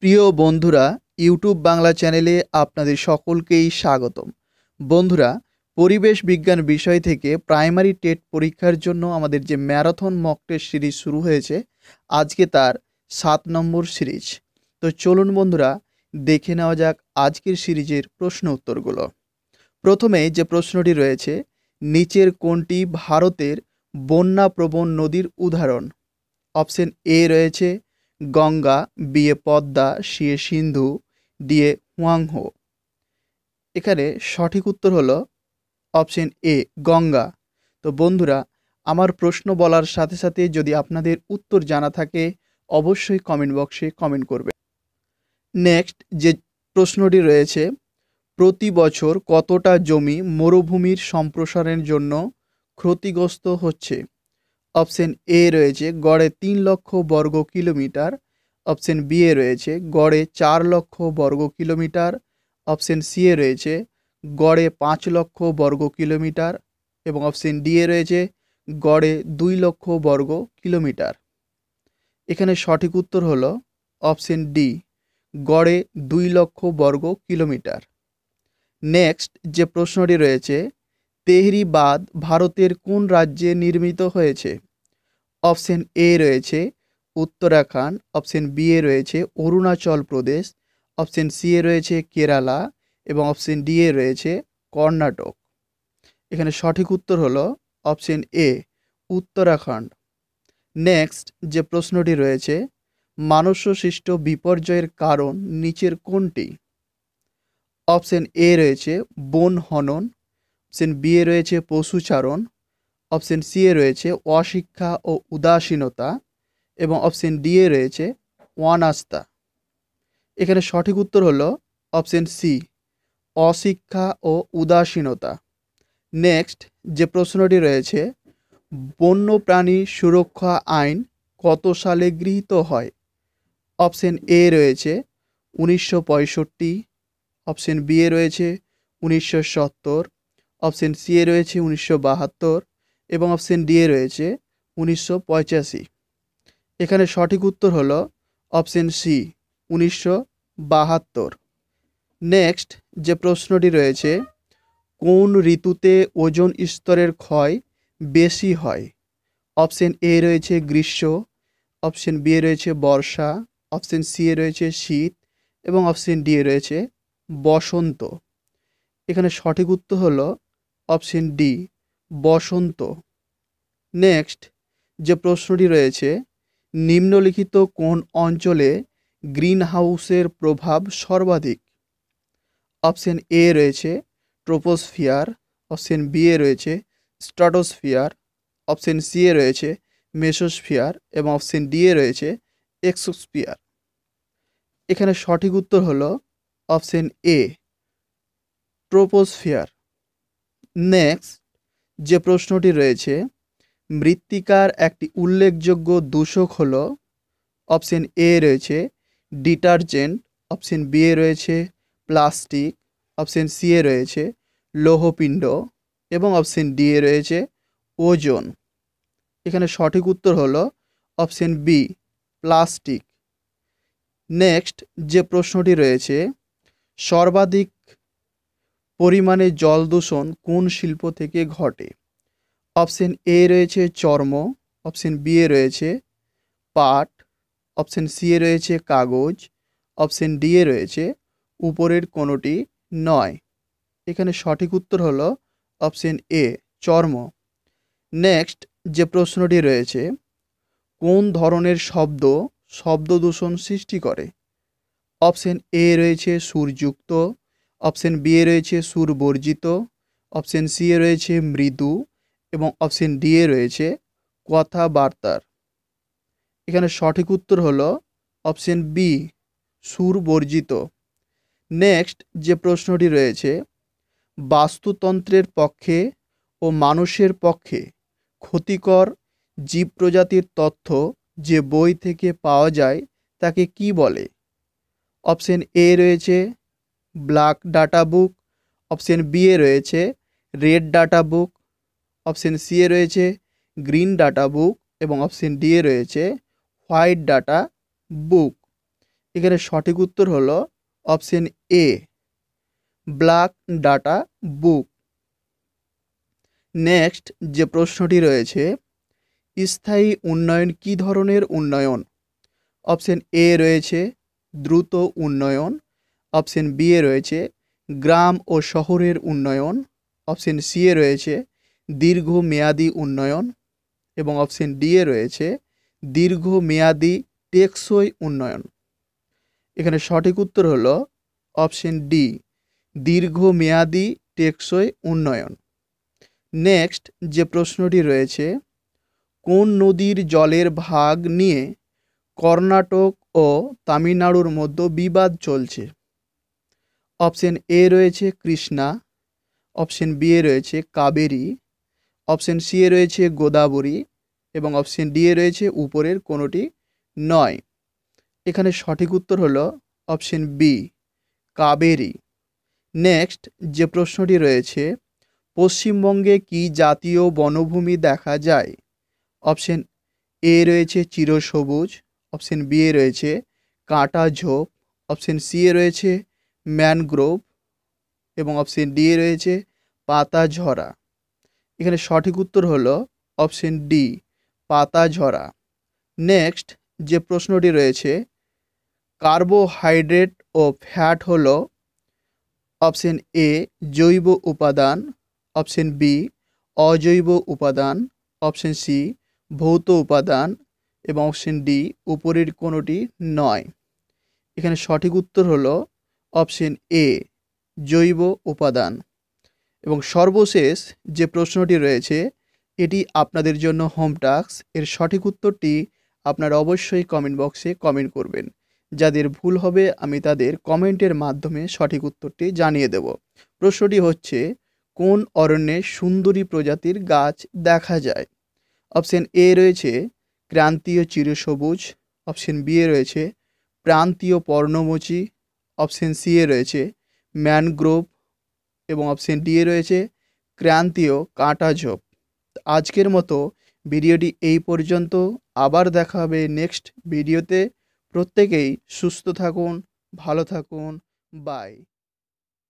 প্রিয় বন্ধুরা ইউটিউব বাংলা চ্যানেলে আপনাদের সকলকেই স্বাগতম বন্ধুরা পরিবেশ বিজ্ঞান বিষয় থেকে প্রাইমারি টেট পরীক্ষার জন্য আমাদের যে ম্যারাথন মক টেস্ট সিরিজ শুরু হয়েছে আজকে তার সাত নম্বর সিরিজ তো চলুন বন্ধুরা দেখে নেওয়া যাক আজকের সিরিজের প্রশ্ন উত্তরগুলো প্রথমে যে প্রশ্নটি রয়েছে নিচের কোনটি ভারতের বন্যাপ্রবণ নদীর উদাহরণ অপশন এ রয়েছে গঙ্গা বিয়ে পদ্মা শিয়ে সিন্ধু দিয়ে হুয়াংহো এখানে সঠিক উত্তর হলো অপশন এ গঙ্গা তো বন্ধুরা আমার প্রশ্ন বলার সাথে সাথে যদি আপনাদের উত্তর জানা থাকে অবশ্যই কমেন্ট বক্সে কমেন্ট করবে নেক্সট যে প্রশ্নটি রয়েছে প্রতি বছর কতটা জমি মরুভূমির সম্প্রসারণের জন্য ক্ষতিগ্রস্ত হচ্ছে অপশন এ রয়েছে গড়ে তিন লক্ষ বর্গ কিলোমিটার অপশন বি এ রয়েছে গড়ে চার লক্ষ বর্গ কিলোমিটার অপশন সি এ রয়েছে গড়ে পাঁচ লক্ষ বর্গ কিলোমিটার এবং অপশন ডি এ রয়েছে গড়ে দুই লক্ষ বর্গ কিলোমিটার এখানে সঠিক উত্তর হল অপশন ডি গড়ে দুই লক্ষ বর্গ কিলোমিটার নেক্সট যে প্রশ্নটি রয়েছে তেহরি বাদ ভারতের কোন রাজ্যে নির্মিত হয়েছে অপশন এ রয়েছে উত্তরাখণ্ড অপশন বি এ রয়েছে অরুণাচল প্রদেশ অপশন সি এ রয়েছে কেরালা এবং অপশন ডি এ রয়েছে কর্ণাটক এখানে সঠিক উত্তর হলো অপশন এ উত্তরাখণ্ড নেক্সট যে প্রশ্নটি রয়েছে মানবসৃষ্ট বিপর্যয়ের কারণ নিচের কোনটি অপশন এ রয়েছে বন হনন অপশন বি এ রয়েছে পশুচারণ অপশন সি এ রয়েছে অশিক্ষা ও উদাসীনতা এবং অপশন ডি এ রয়েছে অনাস্থা এখানে সঠিক উত্তর হলো অপশন সি অশিক্ষা ও উদাসীনতা নেক্সট যে প্রশ্নটি রয়েছে প্রাণী সুরক্ষা আইন কত সালে গৃহীত হয় অপশন এ রয়েছে উনিশশো পঁয়ষট্টি অপশন বি এ রয়েছে উনিশশো সত্তর অপশন সি এ রয়েছে উনিশশো বাহাত্তর এবং অপশন ডি এ রয়েছে উনিশশো এখানে সঠিক উত্তর হলো অপশন সি উনিশশো বাহাত্তর নেক্সট যে প্রশ্নটি রয়েছে কোন ঋতুতে ওজন স্তরের ক্ষয় বেশি হয় অপশন এ রয়েছে গ্রীষ্ম অপশন বি রয়েছে বর্ষা অপশন সি এ রয়েছে শীত এবং অপশন ডি রয়েছে বসন্ত এখানে সঠিক উত্তর হলো অপশন ডি বসন্ত নেক্সট যে প্রশ্নটি রয়েছে নিম্নলিখিত কোন অঞ্চলে গ্রিন হাউসের প্রভাব সর্বাধিক অপশন এ রয়েছে ট্রোপোসফিয়ার অপশন বি এ রয়েছে স্টাটোসফিয়ার অপশন সি এ রয়েছে মেসোস্ফিয়ার এবং অপশন ডি এ রয়েছে এক্সোস্ফিয়ার এখানে সঠিক উত্তর হল অপশন এ ট্রোপোসফিয়ার নেক্সট যে প্রশ্নটি রয়েছে মৃত্তিকার একটি উল্লেখযোগ্য দূষক হল অপশন এ রয়েছে ডিটারজেন্ট অপশন বি এ রয়েছে প্লাস্টিক অপশন সি এ রয়েছে লৌহপিণ্ড এবং অপশন ডি এ রয়েছে ওজন এখানে সঠিক উত্তর হল অপশন বি প্লাস্টিক নেক্সট যে প্রশ্নটি রয়েছে সর্বাধিক পরিমাণে জল দূষণ কোন শিল্প থেকে ঘটে অপশন এ রয়েছে চর্ম অপশন বি এ রয়েছে পাট অপশন সি এ রয়েছে কাগজ অপশন ডি এ রয়েছে উপরের কোনোটি নয় এখানে সঠিক উত্তর হলো অপশন এ চর্ম নেক্সট যে প্রশ্নটি রয়েছে কোন ধরনের শব্দ শব্দ দূষণ সৃষ্টি করে অপশন এ রয়েছে সুরযুক্ত অপশন বি এ রয়েছে সুর বর্জিত অপশন সি এ রয়েছে মৃদু এবং অপশন ডি এ রয়েছে কথাবার্তার এখানে সঠিক উত্তর হলো অপশন বি সুর বর্জিত নেক্সট যে প্রশ্নটি রয়েছে বাস্তুতন্ত্রের পক্ষে ও মানুষের পক্ষে ক্ষতিকর জীব প্রজাতির তথ্য যে বই থেকে পাওয়া যায় তাকে কি বলে অপশন এ রয়েছে black data book option B এ রয়েছে red data book option C এ রয়েছে গ্রিন ডাটা বুক এবং অপশন ডি এ রয়েছে হোয়াইট ডাটা বুক এখানে সঠিক উত্তর হলো option A black data book next যে প্রশ্নটি রয়েছে স্থায়ী উন্নয়ন কি ধরনের উন্নয়ন অপশন এ রয়েছে দ্রুত উন্নয়ন অপশন বি এ রয়েছে গ্রাম ও শহরের উন্নয়ন অপশন সি এ রয়েছে দীর্ঘমেয়াদী উন্নয়ন এবং অপশন ডি এ রয়েছে দীর্ঘমেয়াদী টেকসই উন্নয়ন এখানে সঠিক উত্তর হল অপশন ডি দীর্ঘমেয়াদী টেকসই উন্নয়ন নেক্সট যে প্রশ্নটি রয়েছে কোন নদীর জলের ভাগ নিয়ে কর্ণাটক ও তামিলনাড়ুর মধ্যে বিবাদ চলছে অপশন এ রয়েছে কৃষ্ণা অপশন বি এ রয়েছে কাবেরী অপশন সি এ রয়েছে গোদাবরী এবং অপশন ডি এ রয়েছে উপরের কোনোটি নয় এখানে সঠিক উত্তর হলো অপশন বি কাবেরী নেক্সট যে প্রশ্নটি রয়েছে পশ্চিমবঙ্গে কি জাতীয় বনভূমি দেখা যায় অপশন এ রয়েছে চিরসবুজ অপশন বি এ রয়েছে কাঁটা ঝোপ অপশন সি এ রয়েছে ম্যানগ্রোভ এবং অপশন ডি রয়েছে পাতা ঝরা এখানে সঠিক উত্তর হলো অপশন ডি পাতা ঝরা নেক্সট যে প্রশ্নটি রয়েছে কার্বোহাইড্রেট ও ফ্যাট হল অপশন এ জৈব উপাদান অপশন বি অজৈব উপাদান অপশন সি ভৌত উপাদান এবং অপশন ডি উপরের কোনোটি নয় এখানে সঠিক উত্তর হলো অপশন এ জৈব উপাদান এবং সর্বশেষ যে প্রশ্নটি রয়েছে এটি আপনাদের জন্য হোম টাস্ক এর সঠিক উত্তরটি আপনারা অবশ্যই কমেন্ট বক্সে কমেন্ট করবেন যাদের ভুল হবে আমি তাদের কমেন্টের মাধ্যমে সঠিক উত্তরটি জানিয়ে দেব প্রশ্নটি হচ্ছে কোন অরণ্যে সুন্দরী প্রজাতির গাছ দেখা যায় অপশন এ রয়েছে ক্রান্তীয় চিরসবুজ অপশন বি রয়েছে প্রান্তীয় পর্ণমোচী অপশন সি এ রয়েছে ম্যানগ্রোভ এবং অপশান ডি এ রয়েছে ক্রান্তীয় কাঁটা ঝোপ আজকের মতো ভিডিওটি এই পর্যন্ত আবার দেখা হবে নেক্সট ভিডিওতে প্রত্যেকেই সুস্থ থাকুন ভালো থাকুন বাই